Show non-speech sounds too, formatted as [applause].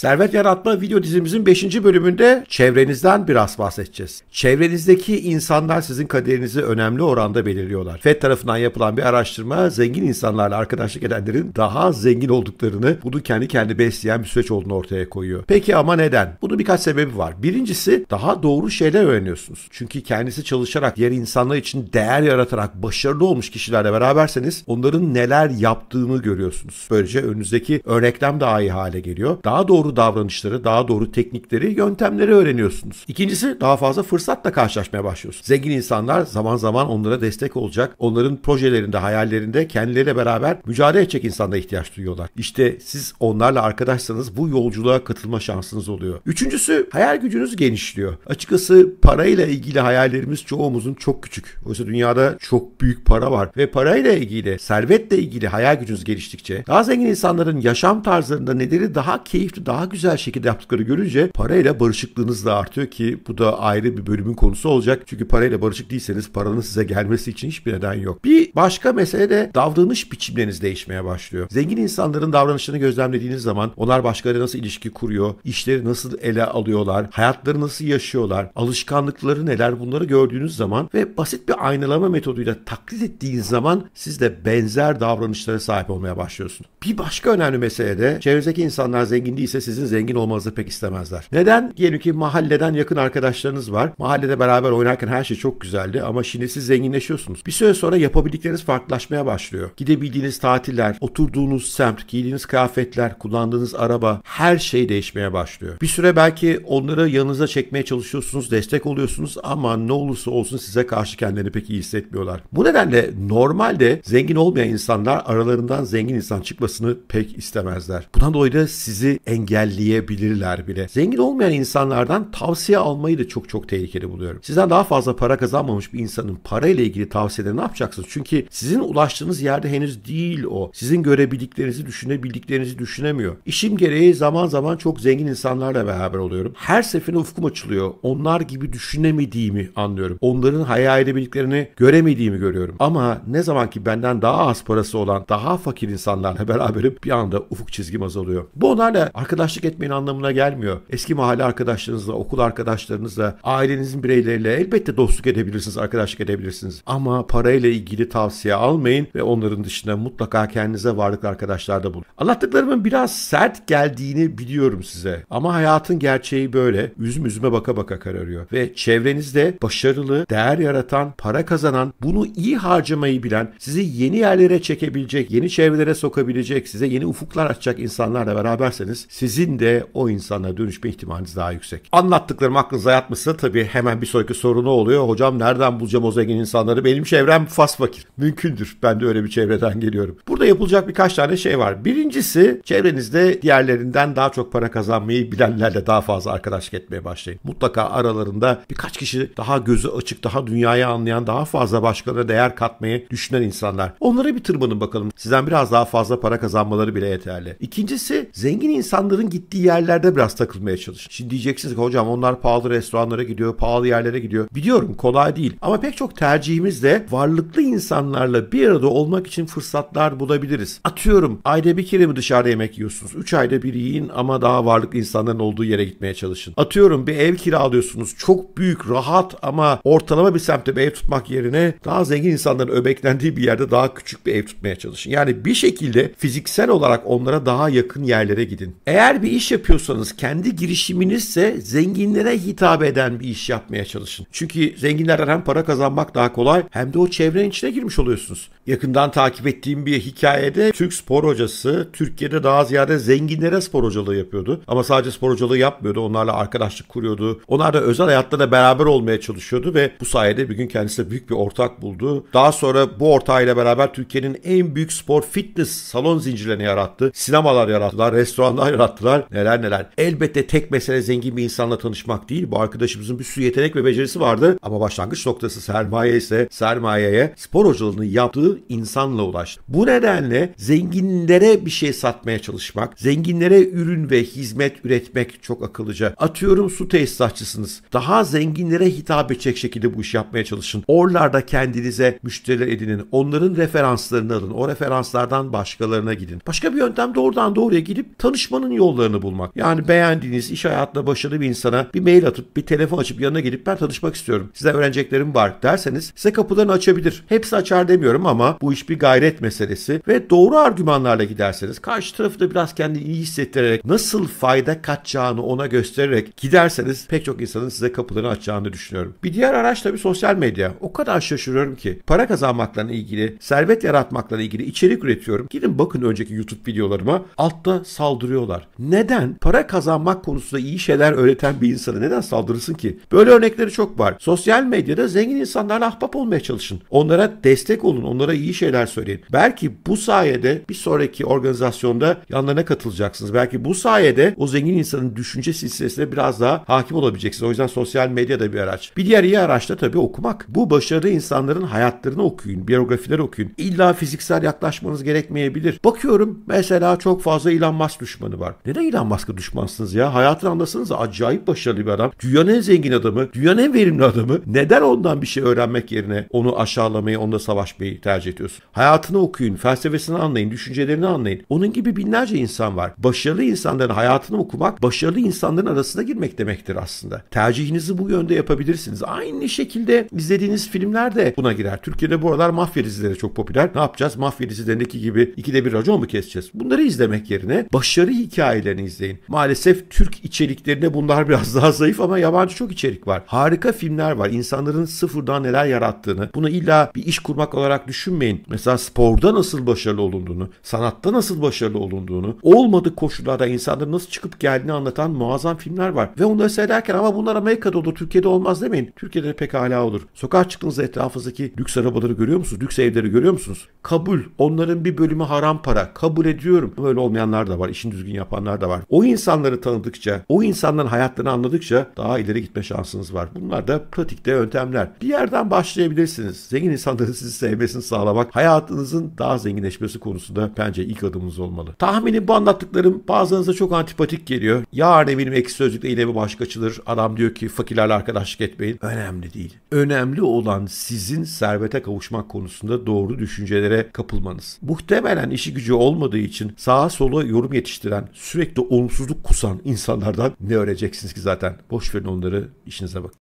Servet Yaratma video dizimizin 5. bölümünde çevrenizden biraz bahsedeceğiz. Çevrenizdeki insanlar sizin kaderinizi önemli oranda belirliyorlar. FED tarafından yapılan bir araştırma zengin insanlarla arkadaşlık edenlerin daha zengin olduklarını, bunu kendi kendi besleyen bir süreç olduğunu ortaya koyuyor. Peki ama neden? Bunun birkaç sebebi var. Birincisi daha doğru şeyler öğreniyorsunuz. Çünkü kendisi çalışarak, diğer insanlar için değer yaratarak başarılı olmuş kişilerle beraberseniz onların neler yaptığını görüyorsunuz. Böylece önünüzdeki örneklem daha iyi hale geliyor. Daha doğru doğru davranışları, daha doğru teknikleri, yöntemleri öğreniyorsunuz. İkincisi daha fazla fırsatla karşılaşmaya başlıyorsunuz. Zengin insanlar zaman zaman onlara destek olacak, onların projelerinde, hayallerinde kendileriyle beraber mücadele edecek insanlara ihtiyaç duyuyorlar. İşte siz onlarla arkadaşsanız bu yolculuğa katılma şansınız oluyor. Üçüncüsü hayal gücünüz genişliyor. Açıkçası parayla ilgili hayallerimiz çoğumuzun çok küçük. Oysa dünyada çok büyük para var ve parayla ilgili, servetle ilgili hayal gücünüz geliştikçe daha zengin insanların yaşam tarzlarında neleri daha keyifli, daha daha güzel şekilde yaptıkları görünce parayla barışıklığınız da artıyor ki bu da ayrı bir bölümün konusu olacak. Çünkü parayla barışık değilseniz paranın size gelmesi için hiçbir neden yok. Bir başka mesele de davranış biçimleriniz değişmeye başlıyor. Zengin insanların davranışlarını gözlemlediğiniz zaman onlar başkalarıyla nasıl ilişki kuruyor, işleri nasıl ele alıyorlar, hayatları nasıl yaşıyorlar, alışkanlıkları neler bunları gördüğünüz zaman ve basit bir aynalama metoduyla taklit ettiğiniz zaman siz de benzer davranışlara sahip olmaya başlıyorsunuz. Bir başka önemli mesele de çevrenizdeki insanlar zengin değilse siz sizin zengin olmanızı pek istemezler. Neden? Diyelim ki mahalleden yakın arkadaşlarınız var. Mahallede beraber oynarken her şey çok güzeldi ama şimdi siz zenginleşiyorsunuz. Bir süre sonra yapabildikleriniz farklılaşmaya başlıyor. Gidebildiğiniz tatiller, oturduğunuz semt, giydiğiniz kıyafetler, kullandığınız araba her şey değişmeye başlıyor. Bir süre belki onları yanınıza çekmeye çalışıyorsunuz, destek oluyorsunuz ama ne olursa olsun size karşı kendilerini pek iyi hissetmiyorlar. Bu nedenle normalde zengin olmayan insanlar aralarından zengin insan çıkmasını pek istemezler. Bundan dolayı da sizi engel engelleyebilirler bile. Zengin olmayan insanlardan tavsiye almayı da çok çok tehlikeli buluyorum. Sizden daha fazla para kazanmamış bir insanın parayla ilgili tavsiyede ne yapacaksınız? Çünkü sizin ulaştığınız yerde henüz değil o. Sizin görebildiklerinizi, düşünebildiklerinizi düşünemiyor. İşim gereği zaman zaman çok zengin insanlarla beraber oluyorum. Her seferinde ufkum açılıyor. Onlar gibi düşünemediğimi anlıyorum. Onların hayal edebildiklerini göremediğimi görüyorum. Ama ne zaman ki benden daha az parası olan, daha fakir insanlarla beraberim bir anda ufuk çizgim azalıyor. Bu onlarla arkadaş arkadaşlık etmeyin anlamına gelmiyor. Eski mahalle arkadaşlarınızla, okul arkadaşlarınızla, ailenizin bireyleriyle elbette dostluk edebilirsiniz, arkadaşlık edebilirsiniz. Ama parayla ilgili tavsiye almayın ve onların dışında mutlaka kendinize varlıklı arkadaşlar da bulun. Anlattıklarımın biraz sert geldiğini biliyorum size. Ama hayatın gerçeği böyle. Üzüm üzüme baka baka kararıyor. Ve çevrenizde başarılı, değer yaratan, para kazanan, bunu iyi harcamayı bilen, sizi yeni yerlere çekebilecek, yeni çevrelere sokabilecek, size yeni ufuklar açacak insanlarla beraberseniz siz sizin de o insana dönüşme ihtimaliniz daha yüksek. Anlattıklarım aklınıza yatmışsa tabii hemen bir sonraki soru ne oluyor? Hocam nereden bulacağım o zengin insanları? Benim çevrem fas fakir. Mümkündür. Ben de öyle bir çevreden geliyorum. Burada yapılacak birkaç tane şey var. Birincisi çevrenizde diğerlerinden daha çok para kazanmayı bilenlerle daha fazla arkadaşlık etmeye başlayın. Mutlaka aralarında birkaç kişi daha gözü açık, daha dünyayı anlayan, daha fazla başkalarına değer katmayı düşünen insanlar. Onlara bir tırmanın bakalım. Sizden biraz daha fazla para kazanmaları bile yeterli. İkincisi zengin insanları Tadın gittiği yerlerde biraz takılmaya çalışın. Şimdi diyeceksiniz ki hocam onlar pahalı restoranlara gidiyor, pahalı yerlere gidiyor. Biliyorum kolay değil ama pek çok tercihimiz de varlıklı insanlarla bir arada olmak için fırsatlar bulabiliriz. Atıyorum ayda bir kere mi dışarıda yemek yiyorsunuz? 3 ayda bir yiyin ama daha varlıklı insanların olduğu yere gitmeye çalışın. Atıyorum bir ev kiralıyorsunuz. Çok büyük, rahat ama ortalama bir semtte bir ev tutmak yerine daha zengin insanların öbeklendiği bir yerde daha küçük bir ev tutmaya çalışın. Yani bir şekilde fiziksel olarak onlara daha yakın yerlere gidin. Eğer eğer bir iş yapıyorsanız kendi girişiminizse zenginlere hitap eden bir iş yapmaya çalışın. Çünkü zenginlerden hem para kazanmak daha kolay hem de o çevrenin içine girmiş oluyorsunuz. Yakından takip ettiğim bir hikayede Türk spor hocası Türkiye'de daha ziyade zenginlere spor hocalığı yapıyordu. Ama sadece spor hocalığı yapmıyordu. Onlarla arkadaşlık kuruyordu. Onlar da özel hayatlarına beraber olmaya çalışıyordu ve bu sayede bir gün kendisine büyük bir ortak buldu. Daha sonra bu ortağıyla beraber Türkiye'nin en büyük spor fitness salon zincirlerini yarattı. Sinemalar yarattılar, restoranlar yarattı yaptılar. Neler neler. Elbette tek mesele zengin bir insanla tanışmak değil. Bu arkadaşımızın bir sürü yetenek ve becerisi vardı. Ama başlangıç noktası sermaye ise sermayeye spor hocalığını yaptığı insanla ulaştı. Bu nedenle zenginlere bir şey satmaya çalışmak, zenginlere ürün ve hizmet üretmek çok akıllıca. Atıyorum su tesisatçısınız. Daha zenginlere hitap edecek şekilde bu iş yapmaya çalışın. Oralarda kendinize müşteriler edinin. Onların referanslarını alın. O referanslardan başkalarına gidin. Başka bir yöntem doğrudan doğruya gidip tanışmanın yolu yollarını bulmak. Yani beğendiğiniz iş hayatında başarılı bir insana bir mail atıp bir telefon açıp yanına gidip ben tanışmak istiyorum. Size öğreneceklerim var derseniz size kapılarını açabilir. Hepsi açar demiyorum ama bu iş bir gayret meselesi ve doğru argümanlarla giderseniz karşı tarafı da biraz kendini iyi hissettirerek nasıl fayda katacağını ona göstererek giderseniz pek çok insanın size kapılarını açacağını düşünüyorum. Bir diğer araç tabii sosyal medya. O kadar şaşırıyorum ki para kazanmakla ilgili, servet yaratmakla ilgili içerik üretiyorum. Gidin bakın önceki YouTube videolarıma altta saldırıyorlar. Neden? Para kazanmak konusunda iyi şeyler öğreten bir insana neden saldırırsın ki? Böyle örnekleri çok var. Sosyal medyada zengin insanlarla ahbap olmaya çalışın. Onlara destek olun, onlara iyi şeyler söyleyin. Belki bu sayede bir sonraki organizasyonda yanlarına katılacaksınız. Belki bu sayede o zengin insanın düşünce silsilesine biraz daha hakim olabileceksiniz. O yüzden sosyal medya da bir araç. Bir diğer iyi araç da tabii okumak. Bu başarılı insanların hayatlarını okuyun, biyografileri okuyun. İlla fiziksel yaklaşmanız gerekmeyebilir. Bakıyorum mesela çok fazla Elon Musk düşmanı var. Neden Elon Musk'a düşmansınız ya? Hayatını anlasanız acayip başarılı bir adam. Dünyanın en zengin adamı, dünyanın en verimli adamı. Neden ondan bir şey öğrenmek yerine onu aşağılamayı, onunla savaşmayı tercih ediyorsun? Hayatını okuyun, felsefesini anlayın, düşüncelerini anlayın. Onun gibi binlerce insan var. Başarılı insanların hayatını okumak, başarılı insanların arasına girmek demektir aslında. Tercihinizi bu yönde yapabilirsiniz. Aynı şekilde izlediğiniz filmler de buna girer. Türkiye'de bu aralar mafya dizileri çok popüler. Ne yapacağız? Mafya dizilerindeki gibi ikide bir racon mu keseceğiz? Bunları izlemek yerine başarı hikaye hikayelerini izleyin. Maalesef Türk içeriklerinde bunlar [laughs] biraz daha zayıf ama yabancı çok içerik var. Harika filmler var. İnsanların sıfırdan neler yarattığını, bunu illa bir iş kurmak olarak düşünmeyin. Mesela sporda nasıl başarılı olunduğunu, sanatta nasıl başarılı olunduğunu, olmadık koşullarda insanların nasıl çıkıp geldiğini anlatan muazzam filmler var. Ve onları seyrederken ama bunlar Amerika'da olur, Türkiye'de olmaz demeyin. Türkiye'de de pekala olur. Sokağa çıktığınızda etrafınızdaki lüks arabaları görüyor musunuz? Lüks evleri görüyor musunuz? Kabul. Onların bir bölümü haram para. Kabul ediyorum. Böyle olmayanlar da var. İşin düzgün yapan insanlar da var. O insanları tanıdıkça, o insanların hayatlarını anladıkça daha ileri gitme şansınız var. Bunlar da pratikte yöntemler. Bir yerden başlayabilirsiniz. Zengin insanların sizi sevmesini sağlamak hayatınızın daha zenginleşmesi konusunda bence ilk adımınız olmalı. Tahminim bu anlattıklarım bazılarınıza çok antipatik geliyor. Yarın eminim ekşi sözlükte yine bir baş açılır. Adam diyor ki fakirlerle arkadaşlık etmeyin. Önemli değil. Önemli olan sizin servete kavuşmak konusunda doğru düşüncelere kapılmanız. Muhtemelen işi gücü olmadığı için sağa sola yorum yetiştiren, sürekli olumsuzluk kusan insanlardan ne öğreneceksiniz ki zaten? Boş verin onları işinize bak.